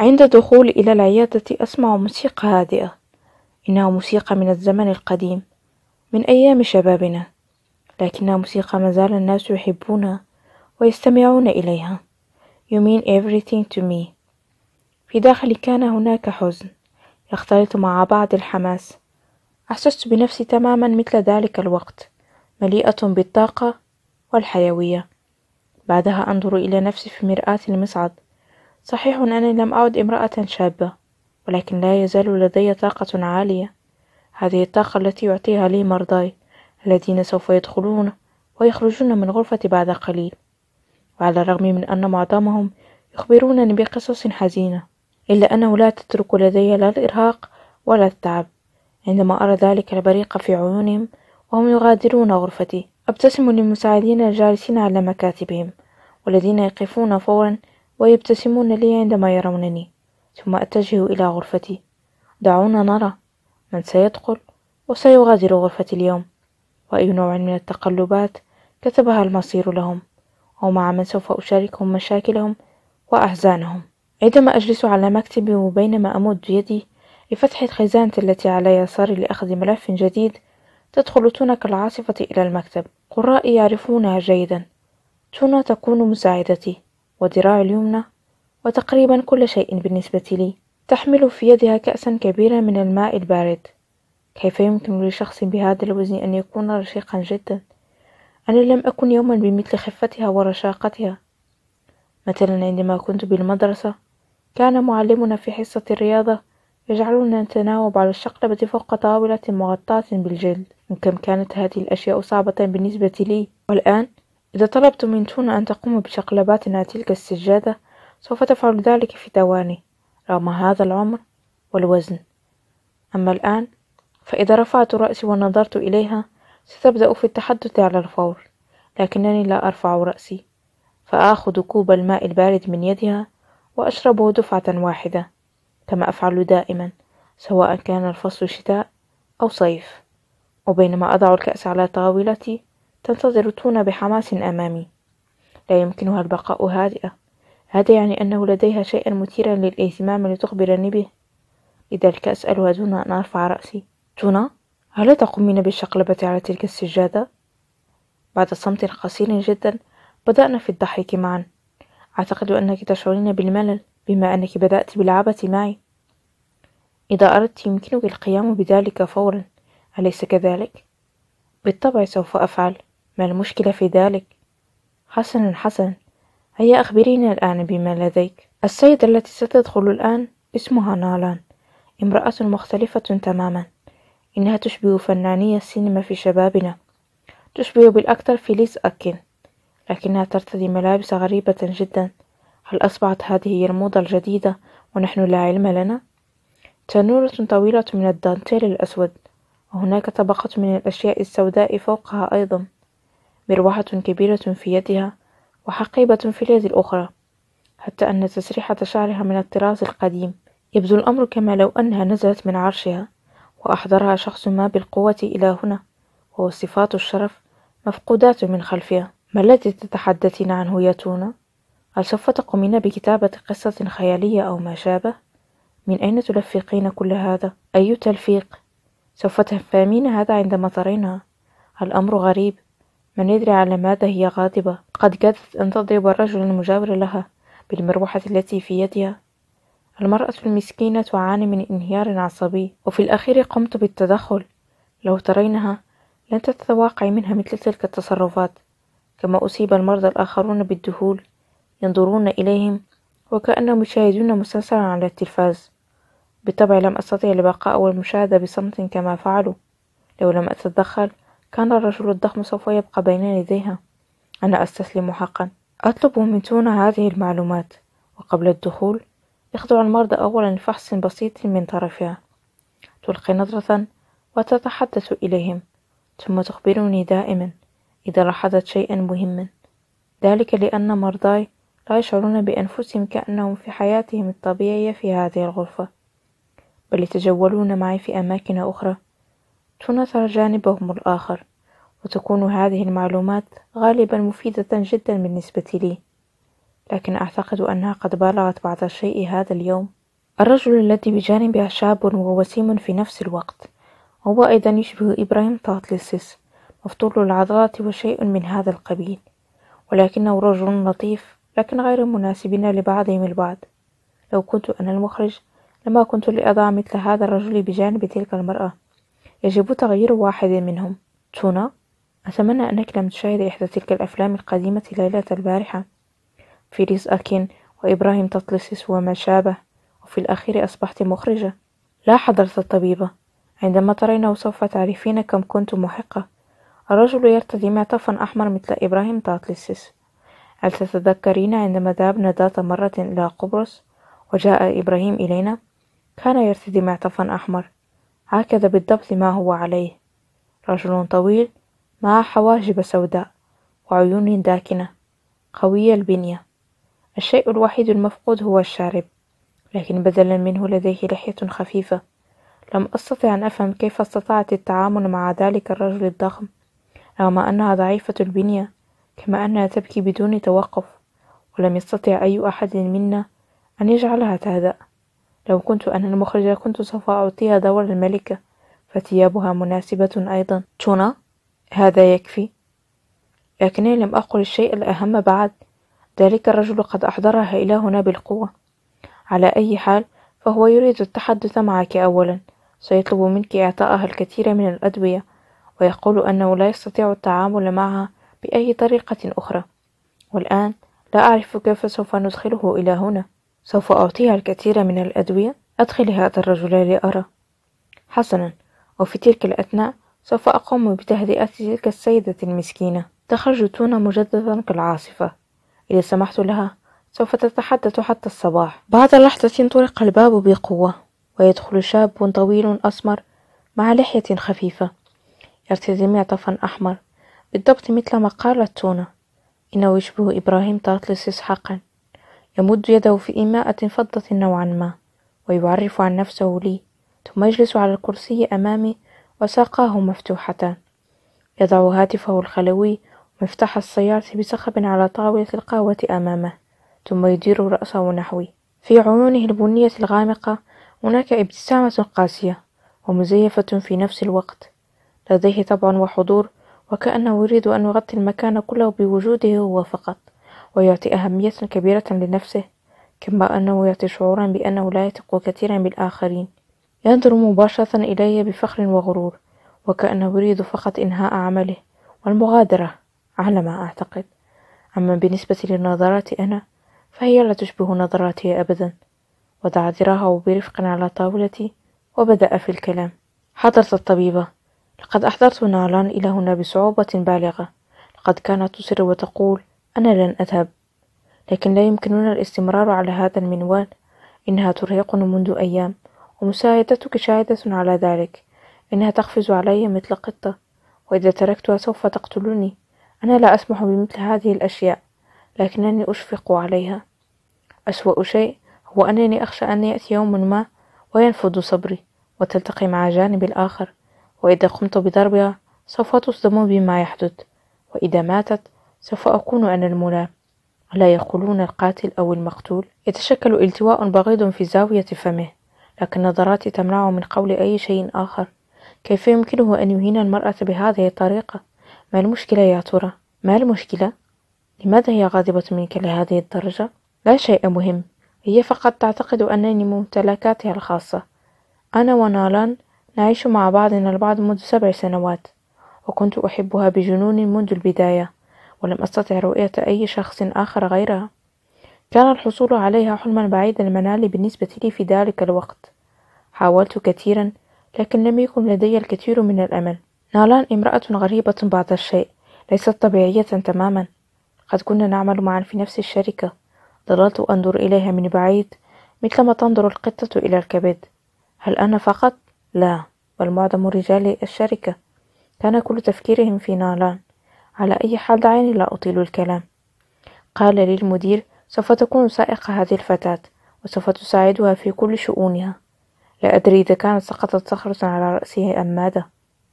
عند دخولي إلى العيادة أسمع موسيقى هادئة إنها موسيقى من الزمن القديم من أيام شبابنا لكنها موسيقى ما زال الناس يحبونها ويستمعون إليها You mean everything to me في داخلي كان هناك حزن يختلط مع بعض الحماس أحسست بنفسي تماما مثل ذلك الوقت مليئة بالطاقة والحيوية بعدها أنظر إلى نفسي في مرآة المصعد صحيح أنني لم أعد امرأة شابة ولكن لا يزال لدي طاقة عالية هذه الطاقة التي يعطيها لي مرضاي الذين سوف يدخلون ويخرجون من غرفتي بعد قليل وعلى الرغم من أن معظمهم يخبرونني بقصص حزينة إلا أنه لا تترك لدي لا الإرهاق ولا التعب عندما أرى ذلك البريق في عيونهم وهم يغادرون غرفتي أبتسم للمساعدين الجالسين على مكاتبهم والذين يقفون فورا ويبتسمون لي عندما يرونني ثم أتجه إلى غرفتي دعونا نرى من سيدخل وسيغادر غرفتي اليوم وأي نوع من التقلبات كتبها المصير لهم ومع من سوف أشاركهم مشاكلهم وأحزانهم عندما أجلس على مكتبي وبينما أمد يدي لفتح الخزانة التي على يساري لأخذ ملف جديد تدخل تونا كالعاصفة إلى المكتب قرائي يعرفونها جيدا تونا تكون مساعدتي وذراع اليمنى وتقريبا كل شيء بالنسبة لي تحمل في يدها كأسا كبيرا من الماء البارد كيف يمكن لشخص بهذا الوزن أن يكون رشيقا جدا أنا لم أكن يوما بمثل خفتها ورشاقتها مثلا عندما كنت بالمدرسة كان معلمنا في حصة الرياضة يجعلنا نتناوب على الشقلبة فوق طاولة مغطاة بالجلد كم كانت هذه الأشياء صعبة بالنسبة لي والآن إذا طلبت من تونا أن تقوم بشقلباتنا تلك السجادة سوف تفعل ذلك في ثواني رغم هذا العمر والوزن أما الآن فإذا رفعت رأسي ونظرت إليها ستبدأ في التحدث على الفور لكنني لا أرفع رأسي فآخذ كوب الماء البارد من يدها وأشربه دفعة واحدة كما أفعل دائما سواء كان الفصل شتاء أو صيف وبينما أضع الكأس على طاولتي تنتظر تونا بحماس أمامي لا يمكنها البقاء هادئة هذا يعني أنه لديها شيئا مثيرا للاهتمام لتخبرني به لذلك أسألها دون أن أرفع رأسي تونا هل تقومين بالشقلبة على تلك السجادة؟ بعد صمت قصير جدا بدأنا في الضحك معا أعتقد أنك تشعرين بالملل بما أنك بدأت بلعبة معي إذا أردت يمكنك القيام بذلك فورا أليس كذلك؟ بالطبع سوف أفعل ما المشكلة في ذلك؟ حسنا حسنا هيا أخبرينا الآن بما لديك السيدة التي ستدخل الآن اسمها نالان امرأة مختلفة تماما إنها تشبه فنانية السينما في شبابنا تشبه بالأكثر فيليس أكين لكنها ترتدي ملابس غريبة جدا هل أصبحت هذه هي الموضة الجديدة ونحن لا علم لنا؟ تنورة طويلة من الدانتيل الأسود وهناك طبقة من الأشياء السوداء فوقها أيضا مروحة كبيرة في يدها وحقيبة في اليد الأخرى حتى أن تسريحة شعرها من الطراز القديم يبدو الأمر كما لو أنها نزلت من عرشها وأحضرها شخص ما بالقوة إلى هنا وهو صفات الشرف مفقودات من خلفها ما الذي تتحدثين عنه يا تونا؟ هل سوف تقومين بكتابة قصة خيالية أو ما شابه؟ من أين تلفقين كل هذا؟ أي تلفيق؟ سوف تفهمين هذا عندما ترينها الأمر غريب من يدري على ماذا هي غاضبة قد كادت أن تضرب الرجل المجاور لها بالمروحة التي في يدها المرأة المسكينة تعاني من انهيار عصبي وفي الأخير قمت بالتدخل لو ترينها لن تتوقعي منها مثل تلك التصرفات كما أصيب المرضى الآخرون بالدهول ينظرون إليهم وكأنهم يشاهدون مسلسلا على التلفاز بالطبع لم أستطع البقاء والمشاهدة بصمت كما فعلوا لو لم أتدخل كان الرجل الضخم سوف يبقى بين يديها أنا أستسلم حقا أطلب من تونا هذه المعلومات وقبل الدخول يخضع المرضى أولا لفحص بسيط من طرفها تلقي نظرة وتتحدث إليهم ثم تخبرني دائما إذا لاحظت شيئا مهما ذلك لأن مرضاي لا يشعرون بأنفسهم كأنهم في حياتهم الطبيعية في هذه الغرفة بل يتجولون معي في أماكن أخرى تناثر جانبهم الآخر وتكون هذه المعلومات غالبا مفيدة جدا بالنسبة لي لكن أعتقد أنها قد بالغت بعض الشيء هذا اليوم الرجل الذي بجانبه شاب ووسيم في نفس الوقت هو أيضا يشبه إبراهيم طاطلسيس مفطور العضلات وشيء من هذا القبيل ولكنه رجل لطيف لكن غير مناسبين لبعضهم البعض لو كنت أنا المخرج لما كنت لأضع مثل هذا الرجل بجانب تلك المرأة يجب تغيير واحد منهم تونا أتمنى أنك لم تشاهد إحدى تلك الأفلام القديمة ليلة البارحة فيليس أكين وإبراهيم تطلسس وما شابه وفي الأخير أصبحت مخرجة لا حضرت الطبيبة عندما ترينه سوف تعرفين كم كنت محقة الرجل يرتدي معطفا أحمر مثل إبراهيم تطلسس هل تتذكرين عندما ذهبنا ذات مرة إلى قبرص وجاء إبراهيم إلينا كان يرتدي معطفا أحمر هكذا بالضبط ما هو عليه رجل طويل مع حواجب سوداء وعيون داكنة قوية البنية الشيء الوحيد المفقود هو الشارب لكن بدلا منه لديه لحية خفيفة لم أستطع أن أفهم كيف استطاعت التعامل مع ذلك الرجل الضخم رغم أنها ضعيفة البنية كما أنها تبكي بدون توقف ولم يستطع أي أحد منا أن يجعلها تهدأ لو كنت أنا المخرجة كنت سوف أعطيها دور الملكة فثيابها مناسبة أيضا تونا هذا يكفي لكنني لم أقل الشيء الأهم بعد ذلك الرجل قد أحضرها إلى هنا بالقوة على أي حال فهو يريد التحدث معك أولا سيطلب منك إعطائها الكثير من الأدوية ويقول أنه لا يستطيع التعامل معها بأي طريقة أخرى والآن لا أعرف كيف سوف ندخله إلى هنا سوف أعطيها الكثير من الأدوية أدخل هذا الرجل لأرى حسنا وفي تلك الأثناء سوف أقوم بتهدئة تلك السيدة المسكينة تخرج تونا مجددا كالعاصفة إذا سمحت لها سوف تتحدث حتى الصباح بعد لحظة طرق الباب بقوة ويدخل شاب طويل أسمر مع لحية خفيفة يرتدي معطفا أحمر بالضبط مثل ما قالت تونا إنه يشبه إبراهيم طاطلس إسحاقا يمد يده في إماءة فضة نوعا ما ويعرف عن نفسه لي ثم يجلس على الكرسي أمامي وساقاه مفتوحتان يضع هاتفه الخلوي ومفتاح السيارة بصخب على طاولة القهوة أمامه ثم يدير رأسه نحوي في عيونه البنية الغامقة هناك ابتسامة قاسية ومزيفة في نفس الوقت لديه طبع وحضور وكأنه يريد أن يغطي المكان كله بوجوده هو فقط ويعطي أهمية كبيرة لنفسه كما أنه يعطي شعورا بأنه لا يثق كثيرا بالآخرين ينظر مباشرة إلي بفخر وغرور وكأنه يريد فقط إنهاء عمله والمغادرة على ما أعتقد أما بالنسبة للنظرات أنا فهي لا تشبه نظراتي أبدا وضع ذراعه برفق على طاولتي وبدأ في الكلام حضرت الطبيبة لقد أحضرت نالان إلى هنا بصعوبة بالغة لقد كانت تصر وتقول أنا لن أذهب، لكن لا يمكننا الاستمرار على هذا المنوال، إنها ترهقني منذ أيام، ومساعدتك شاهدة على ذلك. إنها تقفز علي مثل قطة، وإذا تركتها سوف تقتلني. أنا لا أسمح بمثل هذه الأشياء، لكنني أشفق عليها. أسوأ شيء هو أنني أخشى أن يأتي يوم ما وينفض صبري، وتلتقي مع جانب الآخر، وإذا قمت بضربها سوف تصدم بما يحدث، وإذا ماتت سوف أكون أنا الملام لا يقولون القاتل أو المقتول يتشكل التواء بغيض في زاوية فمه لكن نظراتي تمنعه من قول أي شيء آخر كيف يمكنه أن يهين المرأة بهذه الطريقة؟ ما المشكلة يا ترى؟ ما المشكلة؟ لماذا هي غاضبة منك لهذه الدرجة؟ لا شيء مهم هي فقط تعتقد أنني ممتلكاتها الخاصة أنا ونالان نعيش مع بعضنا البعض منذ سبع سنوات وكنت أحبها بجنون منذ البداية ولم أستطع رؤية أي شخص آخر غيرها كان الحصول عليها حلما بعيد المنال بالنسبة لي في ذلك الوقت حاولت كثيرا لكن لم يكن لدي الكثير من الأمل نالان امرأة غريبة بعض الشيء ليست طبيعية تماما قد كنا نعمل معا في نفس الشركة ظللت أنظر إليها من بعيد مثلما تنظر القطة إلى الكبد هل أنا فقط؟ لا بل معظم رجال الشركة كان كل تفكيرهم في نالان على أي حال دعيني لا أطيل الكلام قال لي المدير سوف تكون سائقة هذه الفتاة وسوف تساعدها في كل شؤونها لا أدري إذا كانت سقطت صخرة على رأسه أم ماذا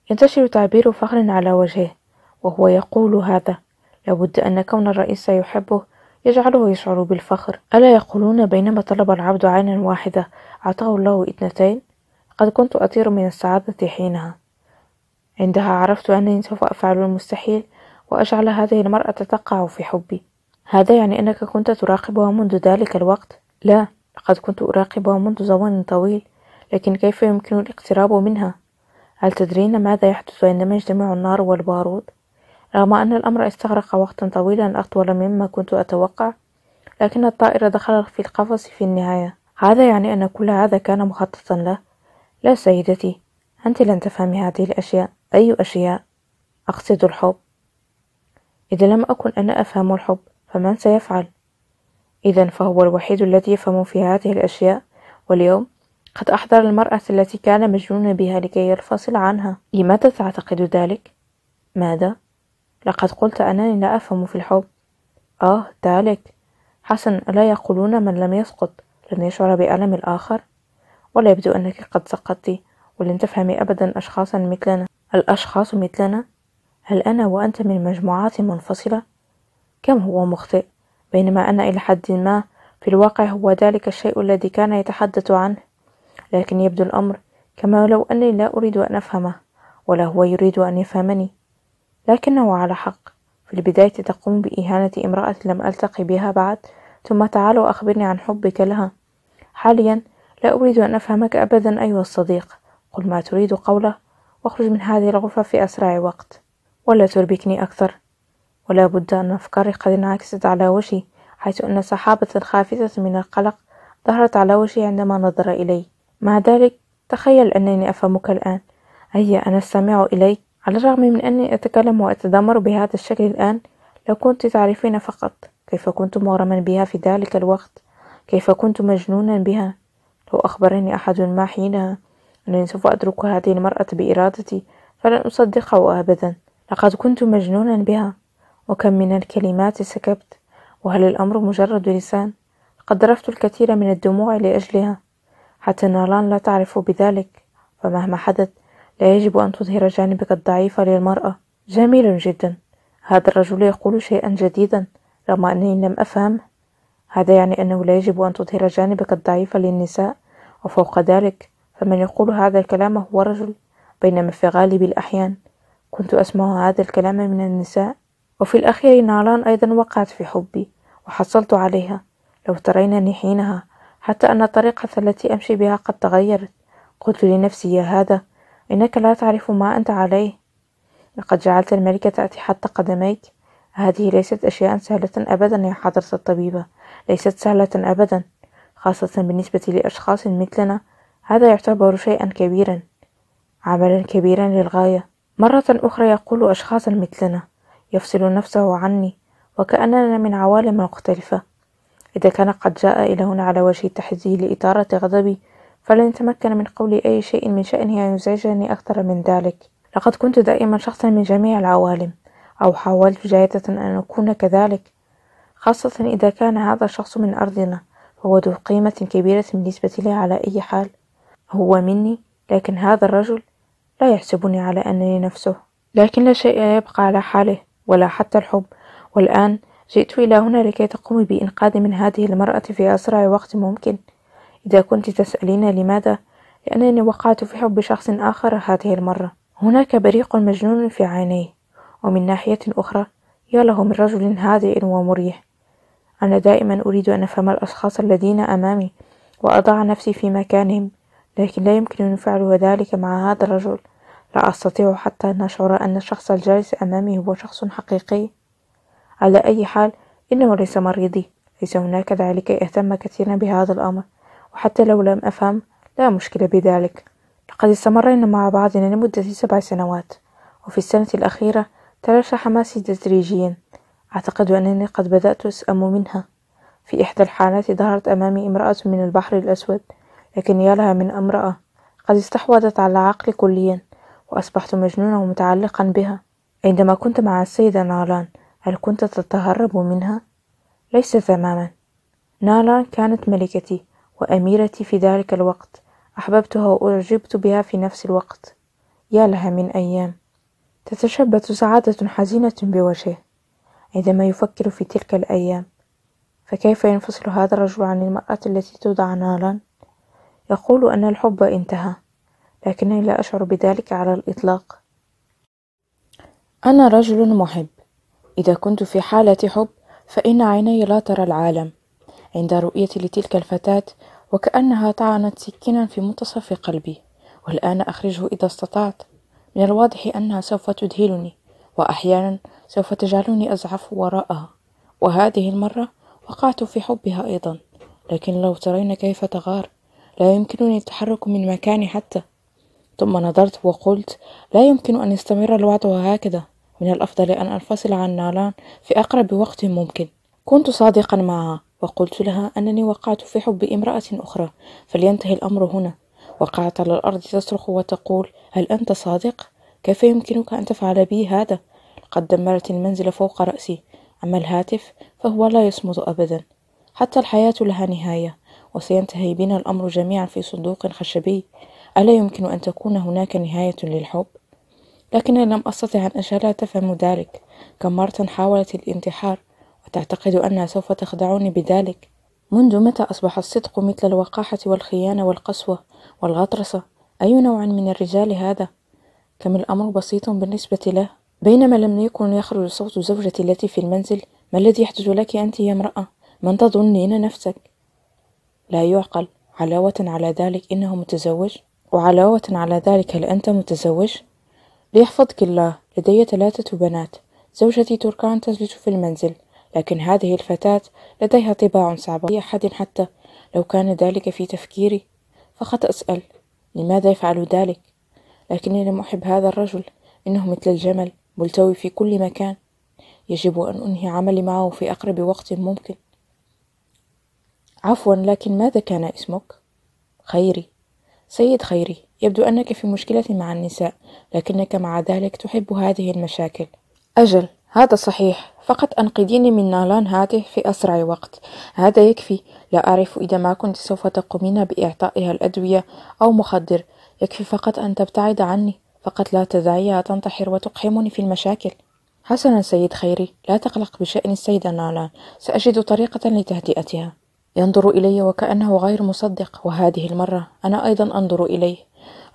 ينتشر تعبير فخر على وجهه وهو يقول هذا لابد أن كون الرئيس يحبه يجعله يشعر بالفخر ألا يقولون بينما طلب العبد عينا واحدة أعطاه الله اثنتين قد كنت أطير من السعادة حينها عندها عرفت أنني سوف أفعل المستحيل وأجعل هذه المرأة تتقع في حبي هذا يعني أنك كنت تراقبها منذ ذلك الوقت لا لقد كنت أراقبها منذ زمن طويل لكن كيف يمكن الاقتراب منها هل تدرين ماذا يحدث عندما يجتمع النار والبارود رغم أن الأمر استغرق وقتا طويلا أطول مما كنت أتوقع لكن الطائرة دخل في القفص في النهاية هذا يعني أن كل هذا كان مخططا له لا سيدتي أنت لن تفهمي هذه الأشياء أي أشياء أقصد الحب إذا لم أكن أنا أفهم الحب فمن سيفعل؟ إذا فهو الوحيد الذي يفهم في هذه الأشياء واليوم قد أحضر المرأة التي كان مجنونا بها لكي ينفصل عنها لماذا تعتقد ذلك؟ ماذا؟ لقد قلت أنني لا أفهم في الحب آه ذلك حسن ألا يقولون من لم يسقط لن يشعر بألم الآخر؟ ولا يبدو أنك قد سقطت ولن تفهمي أبدا أشخاصا مثلنا الأشخاص مثلنا هل أنا وأنت من مجموعات منفصلة؟ كم هو مخطئ بينما أنا إلى حد ما في الواقع هو ذلك الشيء الذي كان يتحدث عنه لكن يبدو الأمر كما لو أني لا أريد أن أفهمه ولا هو يريد أن يفهمني لكنه على حق في البداية تقوم بإهانة امرأة لم ألتقي بها بعد ثم تعال وأخبرني عن حبك لها حاليا لا أريد أن أفهمك أبدا أيها الصديق قل ما تريد قوله واخرج من هذه الغرفة في أسرع وقت ولا تربكني أكثر ولا بد أن أفكاري قد انعكست على وجهي حيث أن سحابة خافتة من القلق ظهرت على وجهي عندما نظر إلي مع ذلك تخيل أنني أفهمك الآن هيا أنا استمع إليك على الرغم من أني أتكلم وأتذمر بهذا الشكل الآن لو كنت تعرفين فقط كيف كنت مغرما بها في ذلك الوقت كيف كنت مجنونا بها لو أخبرني أحد ما حينها أنني سوف أترك هذه المرأة بإرادتي فلن أصدقه أبدا لقد كنت مجنونا بها وكم من الكلمات سكبت وهل الأمر مجرد لسان قد رفت الكثير من الدموع لأجلها حتى نالان لا تعرف بذلك فمهما حدث لا يجب أن تظهر جانبك الضعيف للمرأة جميل جدا هذا الرجل يقول شيئا جديدا رغم أنني لم أفهمه هذا يعني أنه لا يجب أن تظهر جانبك الضعيف للنساء وفوق ذلك فمن يقول هذا الكلام هو رجل بينما في غالب الأحيان كنت أسمع هذا الكلام من النساء وفي الأخير ناران أيضا وقعت في حبي وحصلت عليها لو ترينني حينها حتى أن الطريقة التي أمشي بها قد تغيرت قلت لنفسي يا هذا إنك لا تعرف ما أنت عليه لقد جعلت الملكة تأتي حتى قدميك هذه ليست أشياء سهلة أبدا يا حضرة الطبيبة ليست سهلة أبدا خاصة بالنسبة لأشخاص مثلنا هذا يعتبر شيئا كبيرا عملا كبيرا للغاية مرة أخرى يقول أشخاصا مثلنا يفصل نفسه عني وكأننا من عوالم مختلفة إذا كان قد جاء إلى هنا على وجه التحذير لإثارة غضبي فلن يتمكن من قول أي شيء من شأنه أن يزعجني أكثر من ذلك لقد كنت دائما شخصا من جميع العوالم أو حاولت جاهدة أن أكون كذلك خاصة إذا كان هذا الشخص من أرضنا فهو ذو قيمة كبيرة بالنسبة لي على أي حال هو مني لكن هذا الرجل لا يحسبني على أنني نفسه لكن لا شيء يبقى على حاله ولا حتى الحب والآن جئت إلى هنا لكي تقومي بإنقاذي من هذه المرأة في أسرع وقت ممكن إذا كنت تسألين لماذا لأنني وقعت في حب شخص آخر هذه المرة هناك بريق مجنون في عينيه ومن ناحية أخرى يا له من رجل هادئ ومريح أنا دائما أريد أن أفهم الأشخاص الذين أمامي وأضع نفسي في مكانهم لكن لا يمكنني فعل ذلك مع هذا الرجل لا أستطيع حتى أن أشعر أن الشخص الجالس أمامي هو شخص حقيقي على أي حال إنه ليس مريضي ليس هناك داعي لكي أهتم كثيرا بهذا الأمر وحتى لو لم أفهم لا مشكلة بذلك لقد استمرينا مع بعضنا لمدة سبع سنوات وفي السنة الأخيرة تلاشى حماسي تدريجيا أعتقد أنني قد بدأت أسأم منها في إحدى الحالات ظهرت أمامي امرأة من البحر الأسود لكن يا لها من امرأة قد استحوذت على عقلي كليا وأصبحت مجنونا ومتعلقا بها عندما كنت مع السيدة نالان هل كنت تتهرب منها؟ ليس تماما نالان كانت ملكتي وأميرتي في ذلك الوقت أحببتها وأعجبت بها في نفس الوقت يا لها من أيام تتشبت سعادة حزينة بوجهه عندما يفكر في تلك الأيام فكيف ينفصل هذا الرجل عن المرأة التي تدعى نالان؟ يقول أن الحب انتهى لكنني لا أشعر بذلك على الإطلاق أنا رجل محب إذا كنت في حالة حب فإن عيني لا ترى العالم عند رؤيتي لتلك الفتاة وكأنها طعنت سكينا في منتصف قلبي والآن أخرجه إذا استطعت من الواضح أنها سوف تذهلني وأحيانا سوف تجعلني أزعف وراءها وهذه المرة وقعت في حبها أيضا لكن لو ترين كيف تغار لا يمكنني التحرك من مكاني حتى ثم نظرت وقلت لا يمكن أن يستمر الوضع هكذا من الأفضل أن أنفصل عن نالان في أقرب وقت ممكن كنت صادقا معها وقلت لها أنني وقعت في حب امرأة أخرى فلينتهي الأمر هنا وقعت على الأرض تصرخ وتقول هل أنت صادق؟ كيف يمكنك أن تفعل بي هذا؟ لقد دمرت المنزل فوق رأسي أما الهاتف فهو لا يصمد أبدا حتى الحياة لها نهاية وسينتهي بنا الأمر جميعا في صندوق خشبي ألا يمكن أن تكون هناك نهاية للحب؟ لكنني لم أستطع أن أجعلها تفهم ذلك كم مرة حاولت الانتحار وتعتقد أنها سوف تخدعني بذلك منذ متى أصبح الصدق مثل الوقاحة والخيانة والقسوة والغطرسة أي نوع من الرجال هذا؟ كم الأمر بسيط بالنسبة له بينما لم يكن يخرج صوت زوجتي التي في المنزل ما الذي يحدث لك أنت يا امرأة؟ من تظنين نفسك؟ لا يعقل علاوة على ذلك إنه متزوج وعلاوة على ذلك هل أنت متزوج؟ ليحفظك الله لدي ثلاثة بنات زوجتي تركان تجلس في المنزل لكن هذه الفتاة لديها طباع صعبة في أحد حتى لو كان ذلك في تفكيري فقط أسأل لماذا يفعل ذلك؟ لكني لم أحب هذا الرجل إنه مثل الجمل ملتوي في كل مكان يجب أن أنهي عملي معه في أقرب وقت ممكن عفوا لكن ماذا كان اسمك خيري سيد خيري يبدو انك في مشكله مع النساء لكنك مع ذلك تحب هذه المشاكل اجل هذا صحيح فقط أنقذيني من نالان هذه في أسرع وقت هذا يكفي لا أعرف إذا ما كنت سوف تقومين بإعطائها الأدوية أو مخدر يكفي فقط أن تبتعد عني فقط لا تدعيها تنتحر وتقحمني في المشاكل حسنا سيد خيري لا تقلق بشأن السيدة نالان سأجد طريقة لتهدئتها ينظر إلي وكأنه غير مصدق وهذه المرة أنا أيضا أنظر إليه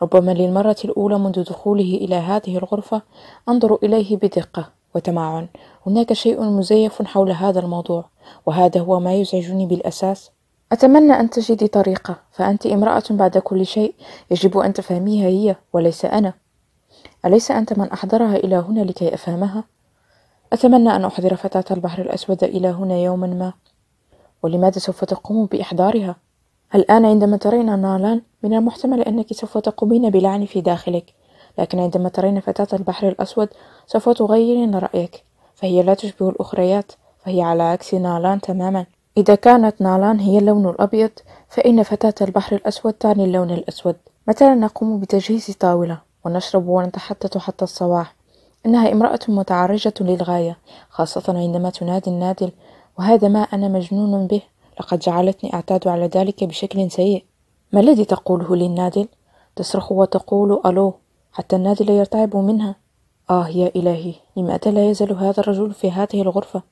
ربما للمرة الأولى منذ دخوله إلى هذه الغرفة أنظر إليه بدقة وتمعن هناك شيء مزيف حول هذا الموضوع وهذا هو ما يزعجني بالأساس أتمنى أن تجدي طريقة فأنت امرأة بعد كل شيء يجب أن تفهميها هي وليس أنا أليس أنت من أحضرها إلى هنا لكي أفهمها؟ أتمنى أن أحضر فتاة البحر الأسود إلى هنا يوما ما ولماذا سوف تقوم بإحضارها؟ الآن عندما ترين نالان من المحتمل أنك سوف تقومين بلعن في داخلك لكن عندما ترين فتاة البحر الأسود سوف تغيرين رأيك فهي لا تشبه الأخريات فهي على عكس نالان تماما إذا كانت نالان هي اللون الأبيض فإن فتاة البحر الأسود تعني اللون الأسود مثلا نقوم بتجهيز طاولة ونشرب ونتحدث حتى الصباح إنها امرأة متعرجة للغاية خاصة عندما تنادي النادل وهذا ما أنا مجنون به لقد جعلتني أعتاد على ذلك بشكل سيء ما الذي تقوله للنادل؟ تصرخ وتقول ألو حتى النادل يرتعب منها آه يا إلهي لماذا لا يزال هذا الرجل في هذه الغرفة؟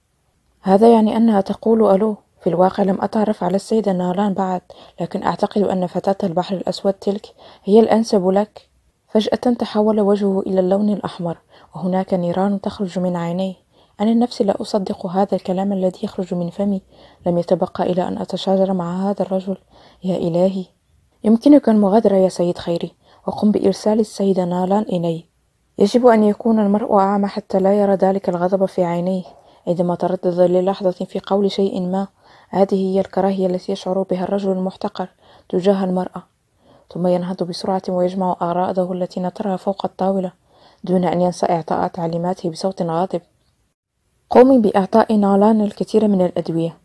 هذا يعني أنها تقول ألو في الواقع لم أتعرف على السيدة نالان بعد لكن أعتقد أن فتاة البحر الأسود تلك هي الأنسب لك فجأة تحول وجهه إلى اللون الأحمر وهناك نيران تخرج من عينيه أنا نفسي لا أصدق هذا الكلام الذي يخرج من فمي لم يتبقى إلا أن أتشاجر مع هذا الرجل يا إلهي يمكنك المغادرة يا سيد خيري وقم بإرسال السيدة نالان إلي يجب أن يكون المرء أعمى حتى لا يرى ذلك الغضب في عينيه عندما تردد للحظة في قول شيء ما هذه هي الكراهية التي يشعر بها الرجل المحتقر تجاه المرأة ثم ينهض بسرعة ويجمع أغراضه التي نترها فوق الطاولة دون أن ينسى إعطاء تعليماته بصوت غاضب قومي بإعطاء نالان الكثير من الأدوية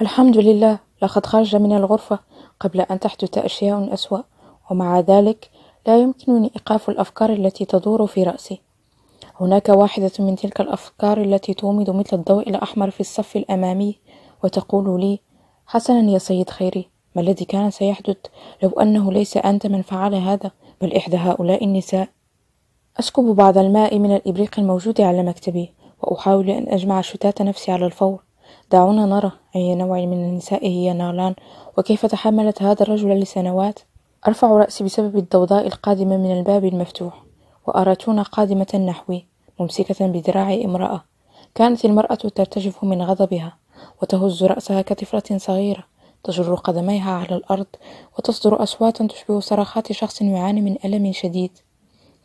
الحمد لله لقد خرج من الغرفة قبل أن تحدث أشياء أسوأ ومع ذلك لا يمكنني إيقاف الأفكار التي تدور في رأسي هناك واحدة من تلك الأفكار التي تومض مثل الضوء الأحمر في الصف الأمامي وتقول لي حسنا يا سيد خيري ما الذي كان سيحدث لو أنه ليس أنت من فعل هذا بل إحدى هؤلاء النساء أسكب بعض الماء من الإبريق الموجود على مكتبي وأحاول أن أجمع شتات نفسي على الفور دعونا نرى أي نوع من النساء هي نالان وكيف تحملت هذا الرجل لسنوات أرفع رأسي بسبب الضوضاء القادمة من الباب المفتوح وأرى تونا قادمة نحوي ممسكة بذراع امرأة كانت المرأة ترتجف من غضبها وتهز رأسها كطفلة صغيرة تجر قدميها على الأرض وتصدر أصوات تشبه صرخات شخص يعاني من ألم شديد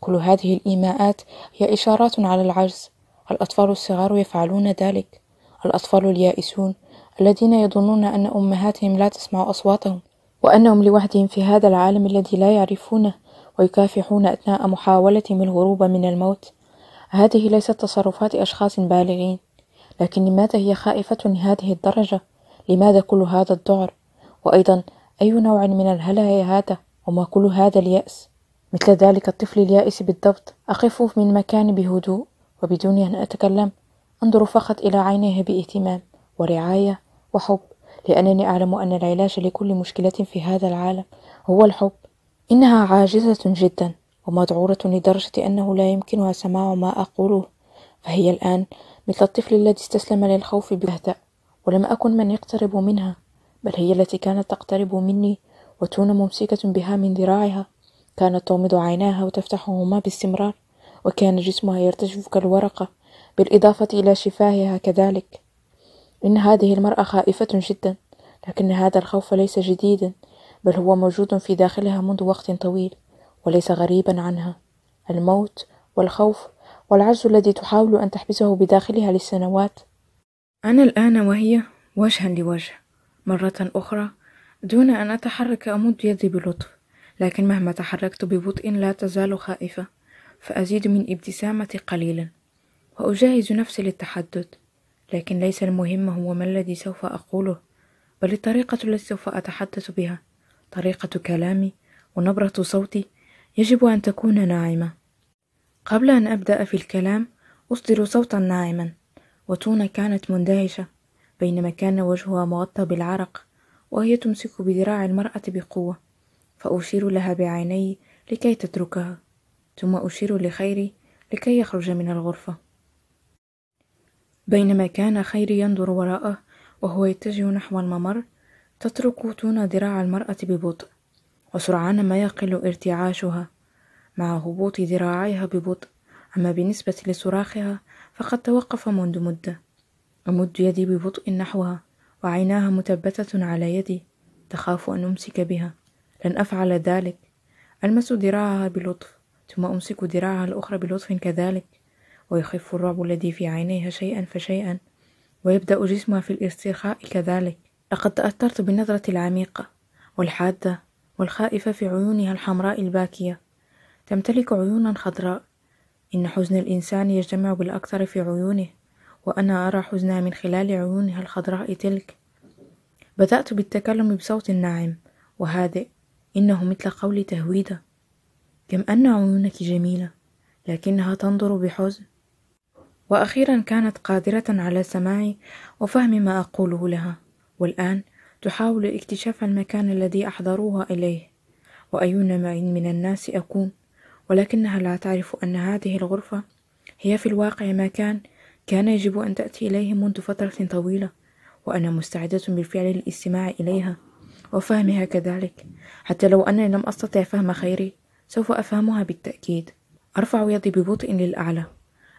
كل هذه الإيماءات هي إشارات على العجز الأطفال الصغار يفعلون ذلك الأطفال اليائسون الذين يظنون أن أمهاتهم لا تسمع أصواتهم وأنهم لوحدهم في هذا العالم الذي لا يعرفونه ويكافحون أثناء محاولتهم الهروب من الموت هذه ليست تصرفات أشخاص بالغين لكن لماذا هي خائفة لهذه الدرجة؟ لماذا كل هذا الذعر؟ وأيضا أي نوع من الهلع هذا؟ وما كل هذا اليأس؟ مثل ذلك الطفل اليائس بالضبط أقف من مكاني بهدوء وبدون أن أتكلم أنظر فقط إلى عينيه باهتمام ورعاية وحب لأنني أعلم أن العلاج لكل مشكلة في هذا العالم هو الحب إنها عاجزة جدا ومذعورة لدرجة أنه لا يمكنها سماع ما أقوله فهي الآن مثل الطفل الذي استسلم للخوف بهدأ ولم أكن من يقترب منها بل هي التي كانت تقترب مني وتون ممسكة بها من ذراعها كانت تغمض عيناها وتفتحهما باستمرار وكان جسمها يرتجف كالورقة بالإضافة إلى شفاهها كذلك إن هذه المرأة خائفة جدا لكن هذا الخوف ليس جديدا بل هو موجود في داخلها منذ وقت طويل وليس غريبا عنها الموت والخوف والعجز الذي تحاول أن تحبسه بداخلها للسنوات أنا الآن وهي وجها لوجه مرة أخرى دون أن أتحرك أمد يدي بلطف لكن مهما تحركت ببطء لا تزال خائفة فأزيد من ابتسامتي قليلا وأجهز نفسي للتحدث لكن ليس المهم هو ما الذي سوف أقوله بل الطريقة التي سوف أتحدث بها طريقة كلامي ونبرة صوتي يجب أن تكون ناعمة قبل أن أبدأ في الكلام أصدر صوتا ناعما وتونا كانت مندهشة بينما كان وجهها مغطى بالعرق وهي تمسك بذراع المرأة بقوة فأشير لها بعيني لكي تتركها ثم أشير لخيري لكي يخرج من الغرفة بينما كان خيري ينظر وراءه وهو يتجه نحو الممر تترك تونا ذراع المرأة ببطء وسرعان ما يقل ارتعاشها مع هبوط ذراعيها ببطء أما بالنسبة لصراخها فقد توقف منذ مدة أمد يدي ببطء نحوها وعيناها مثبتة على يدي تخاف أن أمسك بها لن أفعل ذلك ألمس ذراعها بلطف ثم أمسك ذراعها الأخرى بلطف كذلك ويخف الرعب الذي في عينيها شيئا فشيئا ويبدأ جسمها في الاسترخاء كذلك لقد تأثرت بالنظرة العميقة والحادة والخائفة في عيونها الحمراء الباكية تمتلك عيونا خضراء إن حزن الإنسان يجتمع بالأكثر في عيونه وأنا أرى حزنها من خلال عيونها الخضراء تلك بدأت بالتكلم بصوت ناعم وهادئ إنه مثل قول تهويدة كم أن عيونك جميلة لكنها تنظر بحزن وأخيرا كانت قادرة على سماعي وفهم ما أقوله لها والآن تحاول اكتشاف المكان الذي أحضروها إليه وأي نوع من الناس أكون ولكنها لا تعرف أن هذه الغرفة هي في الواقع مكان كان يجب أن تأتي إليه منذ فترة طويلة وأنا مستعدة بالفعل للاستماع إليها وفهمها كذلك حتى لو أنني لم أستطع فهم خيري سوف أفهمها بالتأكيد أرفع يدي ببطء للأعلى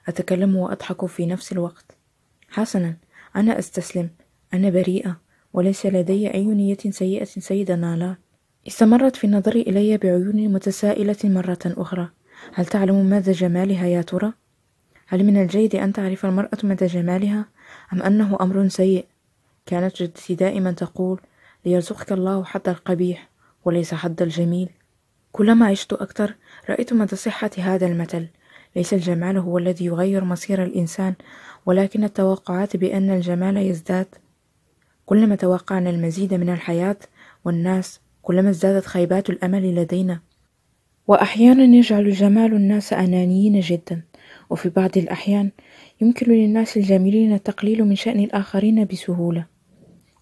أتكلم وأضحك في نفس الوقت حسنا أنا أستسلم أنا بريئة وليس لدي أي نية سيئة سيدة نالا استمرت في النظر إلي بعيون متسائلة مرة أخرى هل تعلم مدى جمالها يا ترى؟ هل من الجيد أن تعرف المرأة مدى جمالها أم أنه أمر سيء؟ كانت جدتي دائما تقول ليرزقك الله حد القبيح وليس حد الجميل كلما عشت أكثر رأيت مدى صحة هذا المثل ليس الجمال هو الذي يغير مصير الإنسان ولكن التوقعات بأن الجمال يزداد كلما توقعنا المزيد من الحياة والناس كلما ازدادت خيبات الأمل لدينا وأحيانا يجعل جمال الناس أنانيين جدا وفي بعض الأحيان يمكن للناس الجميلين التقليل من شأن الآخرين بسهولة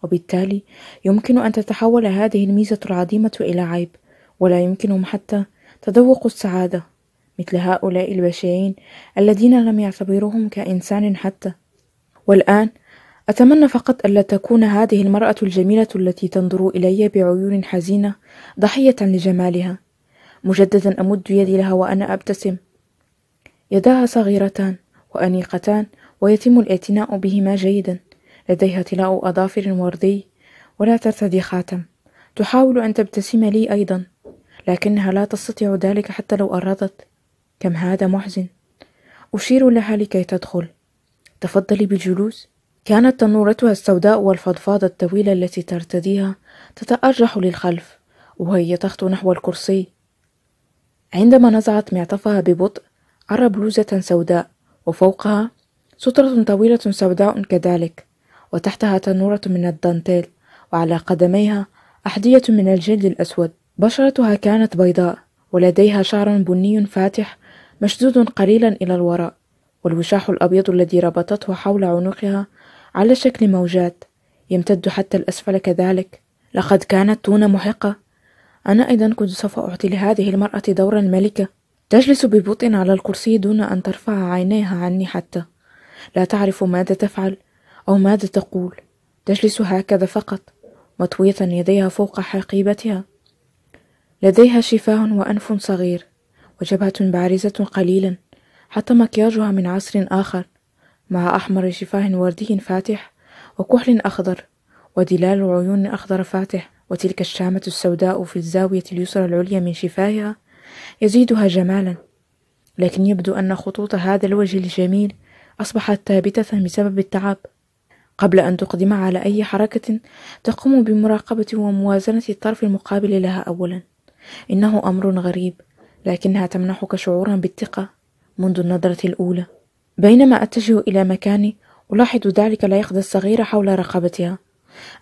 وبالتالي يمكن أن تتحول هذه الميزة العظيمة إلى عيب ولا يمكنهم حتى تذوق السعادة مثل هؤلاء البشعين الذين لم يعتبروهم كإنسان حتى والآن أتمنى فقط ألا تكون هذه المرأة الجميلة التي تنظر إلي بعيون حزينة ضحية لجمالها مجددا أمد يدي لها وأنا أبتسم يداها صغيرتان وأنيقتان ويتم الاعتناء بهما جيدا لديها طلاء أظافر وردي ولا ترتدي خاتم تحاول أن تبتسم لي أيضا لكنها لا تستطيع ذلك حتى لو أرادت كم هذا محزن أشير لها لكي تدخل تفضلي بالجلوس كانت تنورتها السوداء والفضفاضة الطويلة التي ترتديها تتأرجح للخلف وهي تخطو نحو الكرسي عندما نزعت معطفها ببطء عرى بلوزة سوداء وفوقها سترة طويلة سوداء كذلك وتحتها تنورة من الدانتيل وعلى قدميها أحذية من الجلد الأسود بشرتها كانت بيضاء ولديها شعر بني فاتح مشدود قليلا إلى الوراء والوشاح الأبيض الذي ربطته حول عنقها على شكل موجات يمتد حتى الأسفل كذلك لقد كانت تونة محقة أنا أيضا كنت سوف أعطي لهذه المرأة دور الملكة تجلس ببطء على الكرسي دون أن ترفع عينيها عني حتى لا تعرف ماذا تفعل أو ماذا تقول تجلس هكذا فقط مطوية يديها فوق حقيبتها لديها شفاه وأنف صغير وجبهة بارزة قليلا حتى مكياجها من عصر آخر مع أحمر شفاه وردي فاتح وكحل أخضر ودلال عيون أخضر فاتح وتلك الشامة السوداء في الزاوية اليسرى العليا من شفاهها يزيدها جمالا لكن يبدو أن خطوط هذا الوجه الجميل أصبحت ثابتة بسبب التعب قبل أن تقدم على أي حركة تقوم بمراقبة وموازنة الطرف المقابل لها أولا إنه أمر غريب لكنها تمنحك شعورا بالثقة منذ النظرة الأولى بينما أتجه إلى مكاني ألاحظ ذلك العقد الصغير حول رقبتها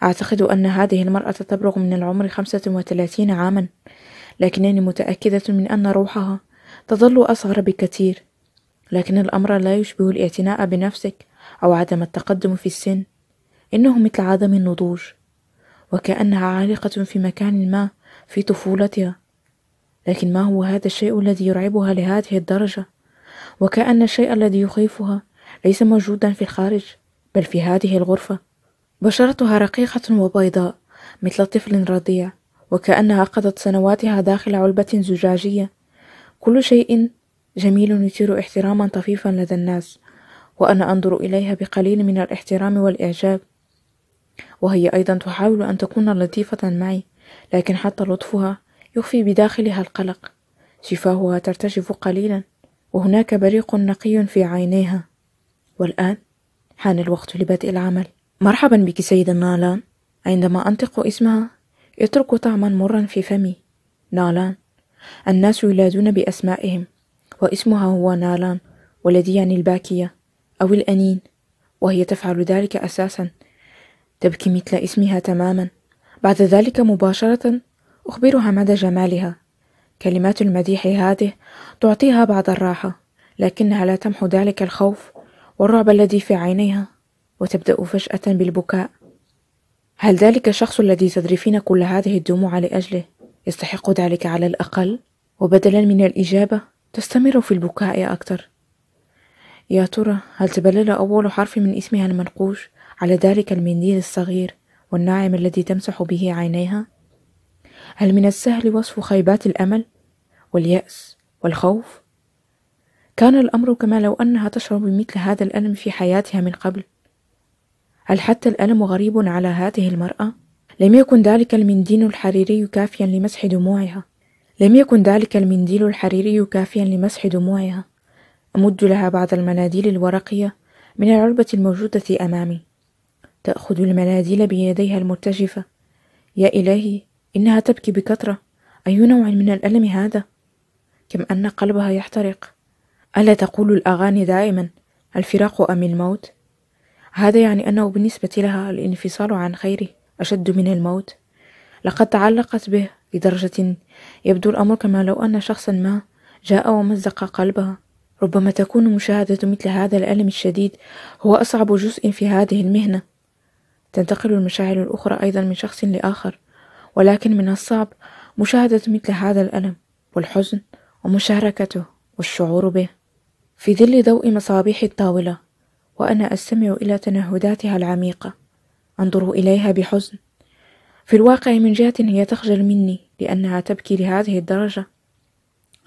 أعتقد أن هذه المرأة تبلغ من العمر خمسة وثلاثين عاما لكنني متأكدة من أن روحها تظل أصغر بكثير لكن الأمر لا يشبه الاعتناء بنفسك أو عدم التقدم في السن إنه مثل عدم النضوج وكأنها عالقة في مكان ما في طفولتها لكن ما هو هذا الشيء الذي يرعبها لهذه الدرجة وكأن الشيء الذي يخيفها ليس موجودا في الخارج بل في هذه الغرفة بشرتها رقيقة وبيضاء مثل طفل رضيع وكأنها قضت سنواتها داخل علبة زجاجية كل شيء جميل يثير احتراما طفيفا لدى الناس وأنا أنظر إليها بقليل من الاحترام والإعجاب وهي أيضا تحاول أن تكون لطيفة معي لكن حتى لطفها يخفي بداخلها القلق شفاهها ترتجف قليلا وهناك بريق نقي في عينيها والآن حان الوقت لبدء العمل مرحبا بك سيدة نالان عندما أنطق اسمها يترك طعما مرا في فمي نالان الناس يلادون بأسمائهم واسمها هو نالان والذي يعني الباكية أو الأنين وهي تفعل ذلك أساسا تبكي مثل اسمها تماما بعد ذلك مباشرة أخبرها مدى جمالها كلمات المديح هذه تعطيها بعض الراحة لكنها لا تمحو ذلك الخوف والرعب الذي في عينيها وتبدأ فجأة بالبكاء هل ذلك الشخص الذي تذرفين كل هذه الدموع لأجله يستحق ذلك على الأقل؟ وبدلا من الإجابة تستمر في البكاء أكثر يا ترى هل تبلل أول حرف من اسمها المنقوش على ذلك المنديل الصغير والناعم الذي تمسح به عينيها؟ هل من السهل وصف خيبات الأمل واليأس والخوف؟ كان الأمر كما لو أنها تشعر بمثل هذا الألم في حياتها من قبل هل حتى الألم غريب على هذه المرأة؟ لم يكن ذلك المنديل الحريري كافيا لمسح دموعها لم يكن ذلك المنديل الحريري كافيا لمسح دموعها أمد لها بعض المناديل الورقية من العلبة الموجودة أمامي تأخذ المناديل بيديها المرتجفة يا إلهي إنها تبكي بكثرة أي نوع من الألم هذا؟ كم أن قلبها يحترق ألا تقول الأغاني دائما الفراق أم الموت؟ هذا يعني أنه بالنسبة لها الانفصال عن خيره أشد من الموت لقد تعلقت به لدرجة يبدو الأمر كما لو أن شخصا ما جاء ومزق قلبها ربما تكون مشاهدة مثل هذا الألم الشديد هو أصعب جزء في هذه المهنة تنتقل المشاعر الأخرى أيضا من شخص لآخر ولكن من الصعب مشاهدة مثل هذا الألم والحزن ومشاركته والشعور به في ظل ضوء مصابيح الطاولة وأنا أستمع إلى تنهداتها العميقة أنظر إليها بحزن في الواقع من جهة هي تخجل مني لأنها تبكي لهذه الدرجة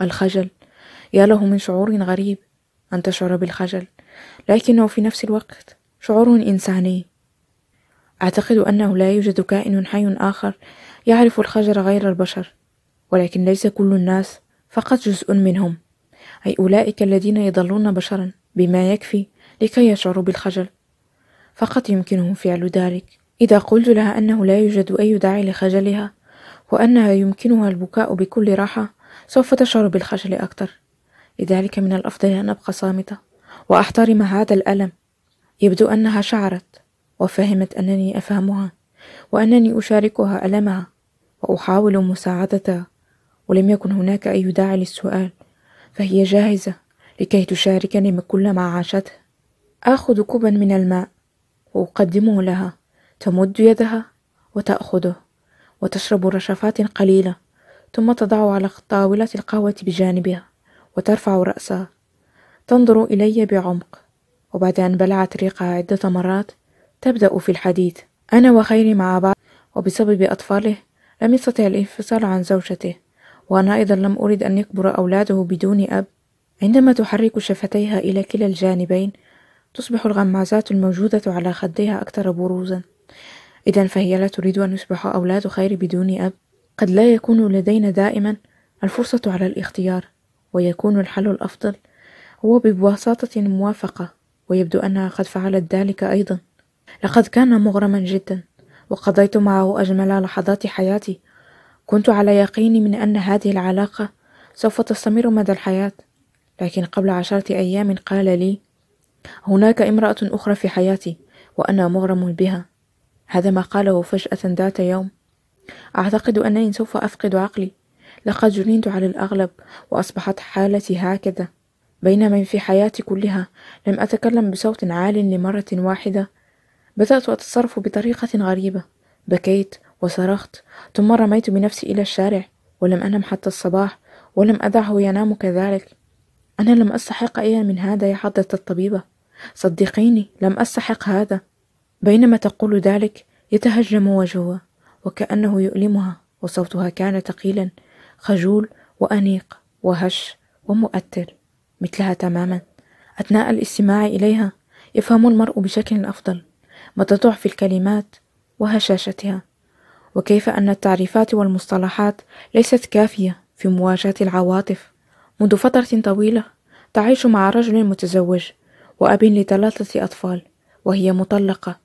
الخجل يا له من شعور غريب أن تشعر بالخجل لكنه في نفس الوقت شعور إنساني أعتقد أنه لا يوجد كائن حي آخر يعرف الخجل غير البشر ولكن ليس كل الناس فقط جزء منهم أي أولئك الذين يظلون بشرا بما يكفي لكي يشعروا بالخجل فقط يمكنهم فعل ذلك إذا قلت لها أنه لا يوجد أي داعي لخجلها وأنها يمكنها البكاء بكل راحة سوف تشعر بالخجل أكثر لذلك من الأفضل أن أبقى صامتة وأحترم هذا الألم يبدو أنها شعرت وفهمت أنني أفهمها وأنني أشاركها ألمها وأحاول مساعدتها ولم يكن هناك أي داعي للسؤال فهي جاهزة لكي تشاركني كل ما عاشته آخذ كوبا من الماء وأقدمه لها تمد يدها وتأخذه وتشرب رشفات قليلة ثم تضعه على طاولة القهوة بجانبها وترفع رأسها تنظر إلي بعمق وبعد أن بلعت ريقها عدة مرات تبدأ في الحديث أنا وخيري مع بعض وبسبب أطفاله لم يستطع الانفصال عن زوجته وأنا أيضا لم أرد أن يكبر أولاده بدون أب عندما تحرك شفتيها إلى كلا الجانبين تصبح الغمازات الموجودة على خديها أكثر بروزا إذا فهي لا تريد أن يصبح أولاد خير بدون أب قد لا يكون لدينا دائما الفرصة على الاختيار ويكون الحل الأفضل هو ببساطة الموافقة ويبدو أنها قد فعلت ذلك أيضا لقد كان مغرما جدا وقضيت معه أجمل لحظات حياتي كنت على يقين من أن هذه العلاقة سوف تستمر مدى الحياة لكن قبل عشرة أيام قال لي هناك امرأة أخرى في حياتي وأنا مغرم بها هذا ما قاله فجأة ذات يوم أعتقد أنني سوف أفقد عقلي لقد جننت على الأغلب وأصبحت حالتي هكذا بينما في حياتي كلها لم أتكلم بصوت عال لمرة واحدة بدأت أتصرف بطريقة غريبة بكيت وصرخت ثم رميت بنفسي إلى الشارع ولم أنم حتى الصباح ولم أدعه ينام كذلك أنا لم أستحق أي من هذا يا حضرة الطبيبة صدقيني لم أستحق هذا بينما تقول ذلك يتهجم وجهها وكأنه يؤلمها وصوتها كان ثقيلا خجول وأنيق وهش ومؤثر مثلها تماما أثناء الاستماع إليها يفهم المرء بشكل أفضل متى ضعف الكلمات وهشاشتها وكيف أن التعريفات والمصطلحات ليست كافية في مواجهة العواطف منذ فترة طويلة تعيش مع رجل متزوج وأب لثلاثة أطفال وهي مطلقة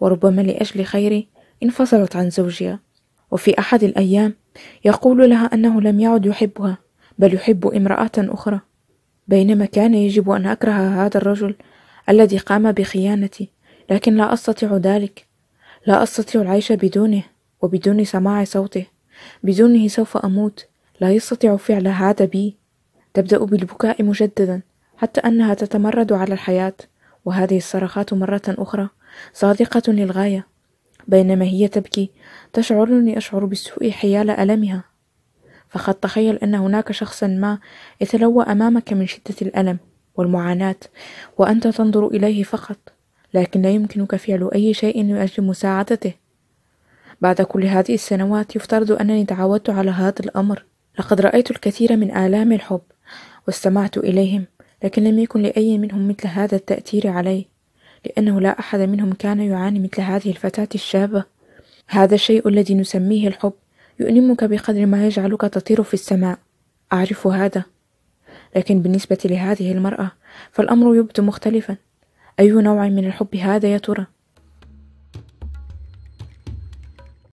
وربما لأجل خير انفصلت عن زوجها وفي أحد الأيام يقول لها أنه لم يعد يحبها بل يحب امرأة أخرى بينما كان يجب أن أكره هذا الرجل الذي قام بخيانتي لكن لا أستطيع ذلك لا أستطيع العيش بدونه وبدون سماع صوته بدونه سوف أموت لا يستطيع فعل هذا بي تبدأ بالبكاء مجددا حتى أنها تتمرد على الحياة وهذه الصرخات مرة أخرى صادقة للغاية بينما هي تبكي تشعرني أشعر بالسوء حيال ألمها فقد تخيل أن هناك شخصا ما يتلوى أمامك من شدة الألم والمعاناة وأنت تنظر إليه فقط لكن لا يمكنك فعل أي شيء لأجل مساعدته بعد كل هذه السنوات يفترض أنني تعودت على هذا الأمر لقد رأيت الكثير من آلام الحب واستمعت إليهم لكن لم يكن لأي منهم مثل هذا التأثير علي لأنه لا أحد منهم كان يعاني مثل هذه الفتاة الشابة هذا الشيء الذي نسميه الحب يؤلمك بقدر ما يجعلك تطير في السماء أعرف هذا لكن بالنسبة لهذه المرأة فالأمر يبدو مختلفا أي نوع من الحب هذا يا ترى؟